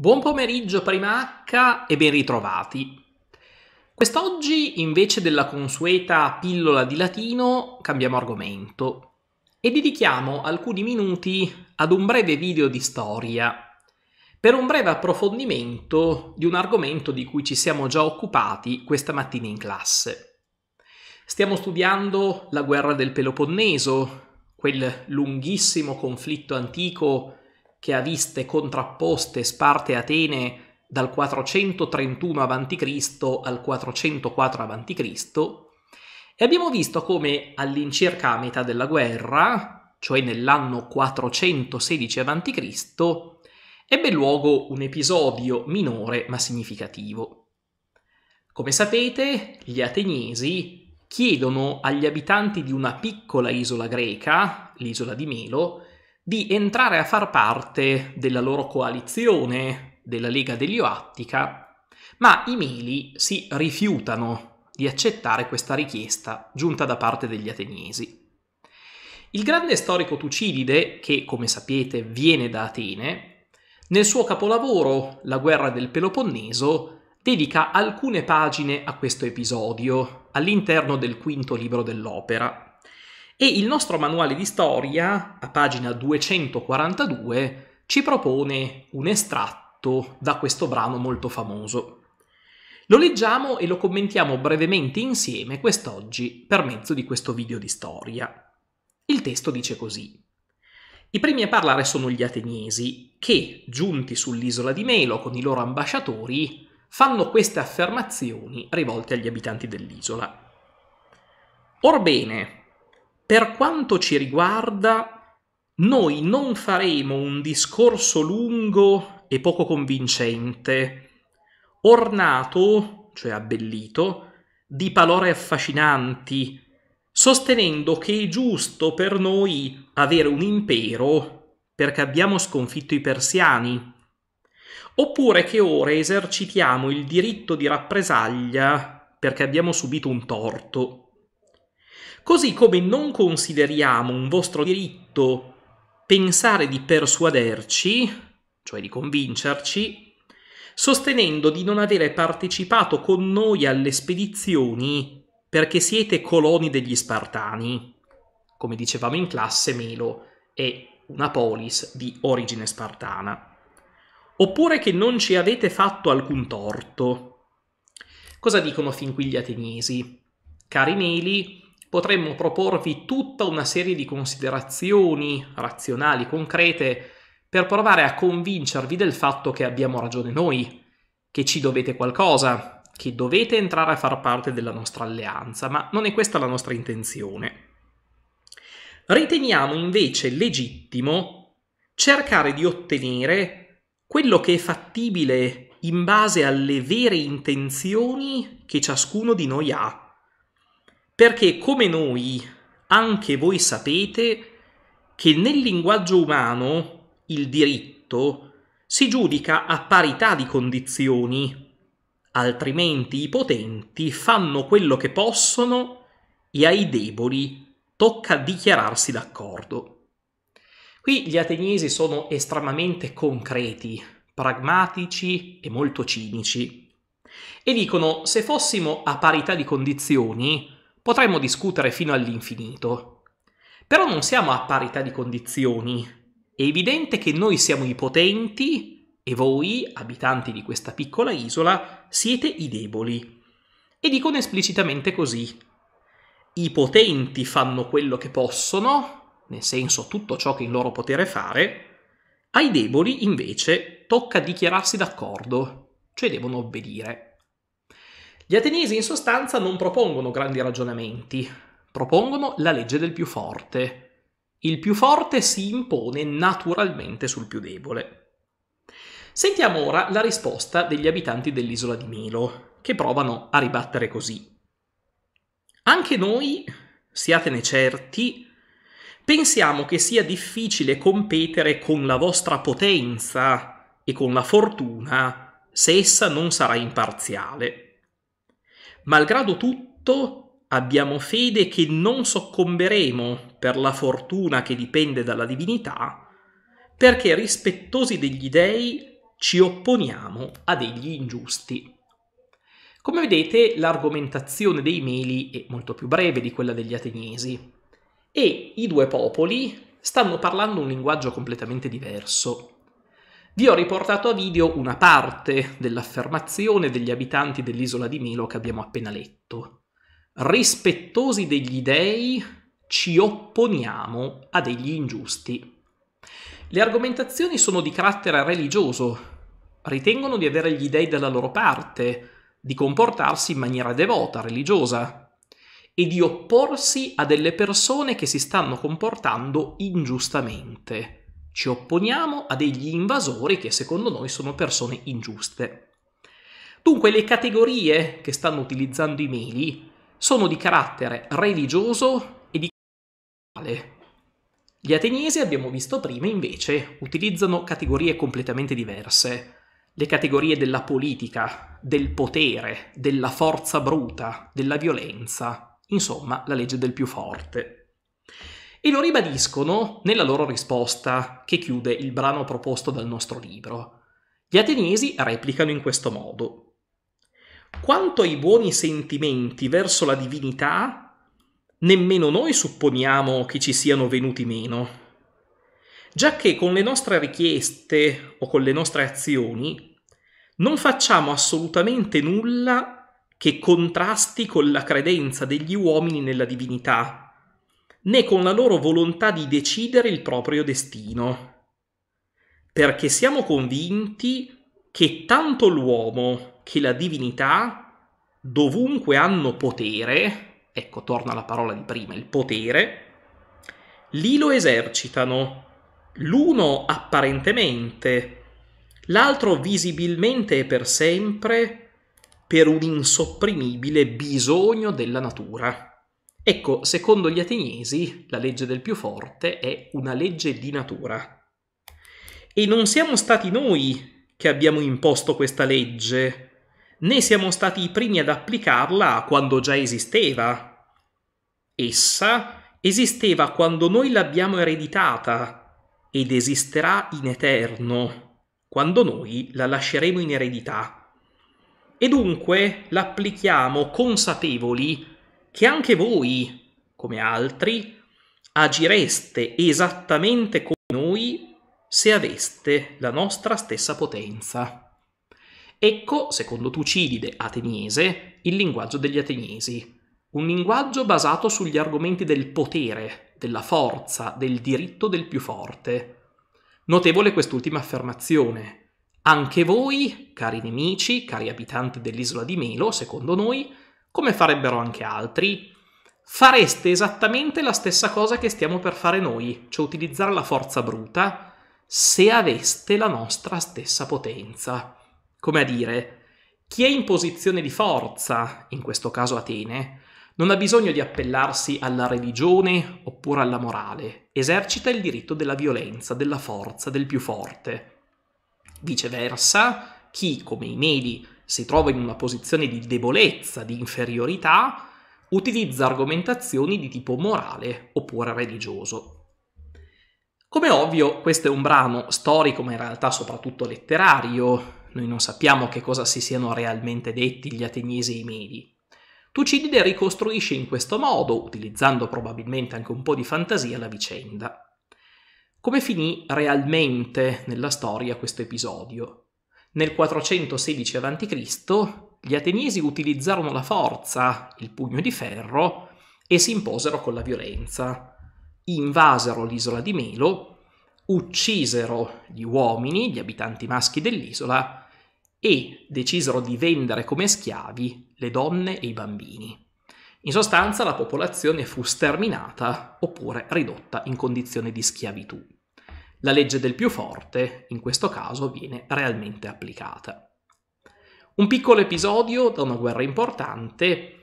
Buon pomeriggio Prima H e ben ritrovati. Quest'oggi, invece della consueta pillola di latino, cambiamo argomento e dedichiamo alcuni minuti ad un breve video di storia per un breve approfondimento di un argomento di cui ci siamo già occupati questa mattina in classe. Stiamo studiando la guerra del Peloponneso, quel lunghissimo conflitto antico che ha viste contrapposte Sparte e Atene dal 431 a.C. al 404 a.C. e abbiamo visto come all'incirca a metà della guerra, cioè nell'anno 416 a.C., ebbe luogo un episodio minore ma significativo. Come sapete, gli ateniesi chiedono agli abitanti di una piccola isola greca, l'isola di Melo, di entrare a far parte della loro coalizione, della Lega dell'Ioattica, ma i Meli si rifiutano di accettare questa richiesta giunta da parte degli ateniesi. Il grande storico Tucidide, che come sapete viene da Atene, nel suo capolavoro La guerra del Peloponneso dedica alcune pagine a questo episodio all'interno del quinto libro dell'opera, e il nostro manuale di storia, a pagina 242, ci propone un estratto da questo brano molto famoso. Lo leggiamo e lo commentiamo brevemente insieme quest'oggi per mezzo di questo video di storia. Il testo dice così. I primi a parlare sono gli ateniesi che, giunti sull'isola di Melo con i loro ambasciatori, fanno queste affermazioni rivolte agli abitanti dell'isola. Orbene, per quanto ci riguarda, noi non faremo un discorso lungo e poco convincente, ornato, cioè abbellito, di parole affascinanti, sostenendo che è giusto per noi avere un impero perché abbiamo sconfitto i persiani, oppure che ora esercitiamo il diritto di rappresaglia perché abbiamo subito un torto. Così come non consideriamo un vostro diritto pensare di persuaderci, cioè di convincerci, sostenendo di non avere partecipato con noi alle spedizioni perché siete coloni degli Spartani. Come dicevamo in classe, Melo è una polis di origine spartana. Oppure che non ci avete fatto alcun torto. Cosa dicono fin qui gli ateniesi? Cari Meli, potremmo proporvi tutta una serie di considerazioni razionali, concrete, per provare a convincervi del fatto che abbiamo ragione noi, che ci dovete qualcosa, che dovete entrare a far parte della nostra alleanza, ma non è questa la nostra intenzione. Riteniamo invece legittimo cercare di ottenere quello che è fattibile in base alle vere intenzioni che ciascuno di noi ha perché come noi, anche voi sapete che nel linguaggio umano il diritto si giudica a parità di condizioni, altrimenti i potenti fanno quello che possono e ai deboli tocca dichiararsi d'accordo. Qui gli ateniesi sono estremamente concreti, pragmatici e molto cinici e dicono se fossimo a parità di condizioni potremmo discutere fino all'infinito. Però non siamo a parità di condizioni. È evidente che noi siamo i potenti e voi, abitanti di questa piccola isola, siete i deboli. E dicono esplicitamente così. I potenti fanno quello che possono, nel senso tutto ciò che in loro potere fare, ai deboli invece tocca dichiararsi d'accordo, cioè devono obbedire. Gli ateniesi in sostanza non propongono grandi ragionamenti, propongono la legge del più forte. Il più forte si impone naturalmente sul più debole. Sentiamo ora la risposta degli abitanti dell'isola di Milo, che provano a ribattere così. Anche noi, siatene certi, pensiamo che sia difficile competere con la vostra potenza e con la fortuna se essa non sarà imparziale. Malgrado tutto, abbiamo fede che non soccomberemo per la fortuna che dipende dalla divinità, perché rispettosi degli dei ci opponiamo a degli ingiusti. Come vedete, l'argomentazione dei Meli è molto più breve di quella degli Ateniesi e i due popoli stanno parlando un linguaggio completamente diverso vi ho riportato a video una parte dell'affermazione degli abitanti dell'isola di Melo che abbiamo appena letto. Rispettosi degli dei, ci opponiamo a degli ingiusti. Le argomentazioni sono di carattere religioso, ritengono di avere gli dei dalla loro parte, di comportarsi in maniera devota, religiosa, e di opporsi a delle persone che si stanno comportando ingiustamente ci opponiamo a degli invasori che secondo noi sono persone ingiuste. Dunque le categorie che stanno utilizzando i meli sono di carattere religioso e di carattere Gli ateniesi, abbiamo visto prima, invece, utilizzano categorie completamente diverse. Le categorie della politica, del potere, della forza bruta, della violenza, insomma la legge del più forte e lo ribadiscono nella loro risposta che chiude il brano proposto dal nostro libro. Gli ateniesi replicano in questo modo. Quanto ai buoni sentimenti verso la divinità, nemmeno noi supponiamo che ci siano venuti meno, già che con le nostre richieste o con le nostre azioni non facciamo assolutamente nulla che contrasti con la credenza degli uomini nella divinità né con la loro volontà di decidere il proprio destino. Perché siamo convinti che tanto l'uomo che la divinità, dovunque hanno potere, ecco torna la parola di prima, il potere, lì lo esercitano, l'uno apparentemente, l'altro visibilmente e per sempre, per un insopprimibile bisogno della natura. Ecco, secondo gli ateniesi, la legge del più forte è una legge di natura. E non siamo stati noi che abbiamo imposto questa legge, né siamo stati i primi ad applicarla quando già esisteva. Essa esisteva quando noi l'abbiamo ereditata ed esisterà in eterno, quando noi la lasceremo in eredità. E dunque l'applichiamo consapevoli che anche voi, come altri, agireste esattamente come noi se aveste la nostra stessa potenza. Ecco, secondo Tucidide ateniese, il linguaggio degli ateniesi, un linguaggio basato sugli argomenti del potere, della forza, del diritto del più forte. Notevole quest'ultima affermazione. Anche voi, cari nemici, cari abitanti dell'isola di Melo, secondo noi, come farebbero anche altri, fareste esattamente la stessa cosa che stiamo per fare noi, cioè utilizzare la forza bruta, se aveste la nostra stessa potenza. Come a dire, chi è in posizione di forza, in questo caso Atene, non ha bisogno di appellarsi alla religione oppure alla morale, esercita il diritto della violenza, della forza, del più forte. Viceversa, chi, come i Medi, si trova in una posizione di debolezza, di inferiorità, utilizza argomentazioni di tipo morale oppure religioso. Come ovvio, questo è un brano storico, ma in realtà soprattutto letterario. Noi non sappiamo che cosa si siano realmente detti gli ateniesi e i medi. Tucidide ricostruisce in questo modo, utilizzando probabilmente anche un po' di fantasia, la vicenda. Come finì realmente nella storia questo episodio? Nel 416 a.C. gli ateniesi utilizzarono la forza, il pugno di ferro, e si imposero con la violenza. Invasero l'isola di Melo, uccisero gli uomini, gli abitanti maschi dell'isola, e decisero di vendere come schiavi le donne e i bambini. In sostanza la popolazione fu sterminata oppure ridotta in condizione di schiavitù la legge del più forte, in questo caso, viene realmente applicata. Un piccolo episodio da una guerra importante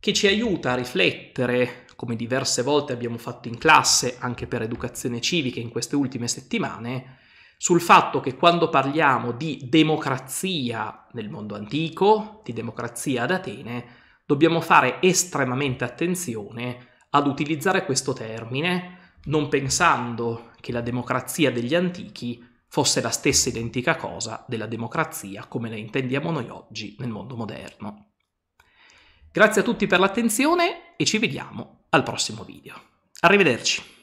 che ci aiuta a riflettere, come diverse volte abbiamo fatto in classe anche per educazione civica in queste ultime settimane, sul fatto che quando parliamo di democrazia nel mondo antico, di democrazia ad Atene, dobbiamo fare estremamente attenzione ad utilizzare questo termine non pensando che la democrazia degli antichi fosse la stessa identica cosa della democrazia come la intendiamo noi oggi nel mondo moderno. Grazie a tutti per l'attenzione e ci vediamo al prossimo video. Arrivederci.